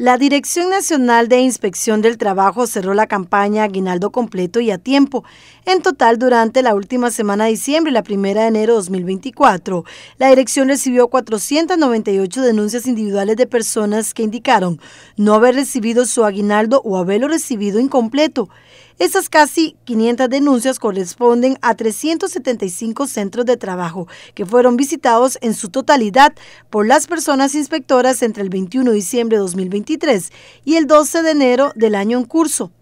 La Dirección Nacional de Inspección del Trabajo cerró la campaña Aguinaldo Completo y a tiempo. En total, durante la última semana de diciembre y la primera de enero de 2024, la dirección recibió 498 denuncias individuales de personas que indicaron no haber recibido su aguinaldo o haberlo recibido incompleto. Esas casi 500 denuncias corresponden a 375 centros de trabajo que fueron visitados en su totalidad por las personas inspectoras entre el 21 de diciembre de 2023 y el 12 de enero del año en curso.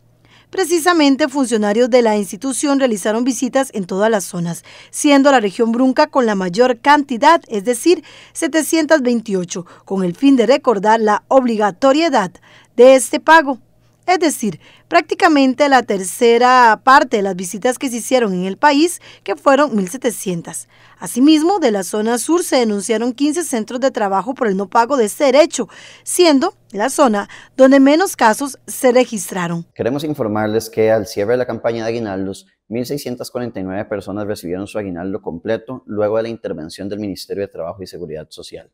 Precisamente funcionarios de la institución realizaron visitas en todas las zonas, siendo la región Brunca con la mayor cantidad, es decir, 728, con el fin de recordar la obligatoriedad de este pago. Es decir, prácticamente la tercera parte de las visitas que se hicieron en el país, que fueron 1.700. Asimismo, de la zona sur se denunciaron 15 centros de trabajo por el no pago de este derecho, siendo la zona donde menos casos se registraron. Queremos informarles que al cierre de la campaña de aguinaldos, 1.649 personas recibieron su aguinaldo completo luego de la intervención del Ministerio de Trabajo y Seguridad Social.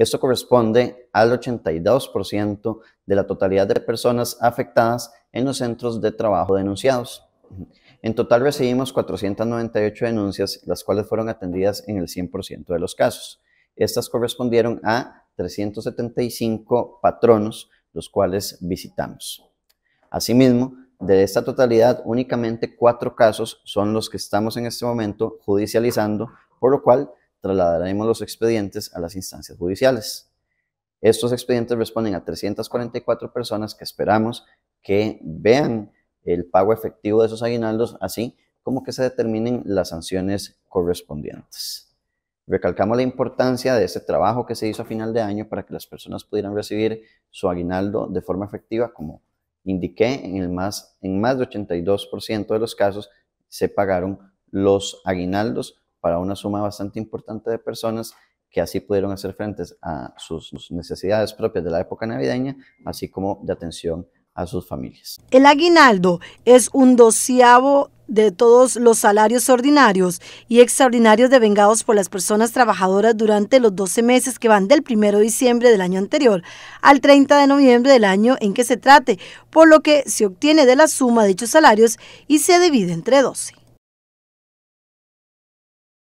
Esto corresponde al 82% de la totalidad de personas afectadas en los centros de trabajo denunciados. En total recibimos 498 denuncias, las cuales fueron atendidas en el 100% de los casos. Estas correspondieron a 375 patronos, los cuales visitamos. Asimismo, de esta totalidad, únicamente cuatro casos son los que estamos en este momento judicializando, por lo cual trasladaremos los expedientes a las instancias judiciales. Estos expedientes responden a 344 personas que esperamos que vean el pago efectivo de esos aguinaldos, así como que se determinen las sanciones correspondientes. Recalcamos la importancia de ese trabajo que se hizo a final de año para que las personas pudieran recibir su aguinaldo de forma efectiva, como indiqué, en, el más, en más de 82% de los casos se pagaron los aguinaldos para una suma bastante importante de personas que así pudieron hacer frente a sus, necesidades propias de la época navideña, así como de atención a sus familias. El aguinaldo es un doceavo de todos los salarios ordinarios y extraordinarios devengados por las personas trabajadoras durante los 12 meses que van del 1 de diciembre del año anterior al 30 de noviembre del año en que se trate, por lo que se obtiene de la suma de dichos salarios y se divide entre 12.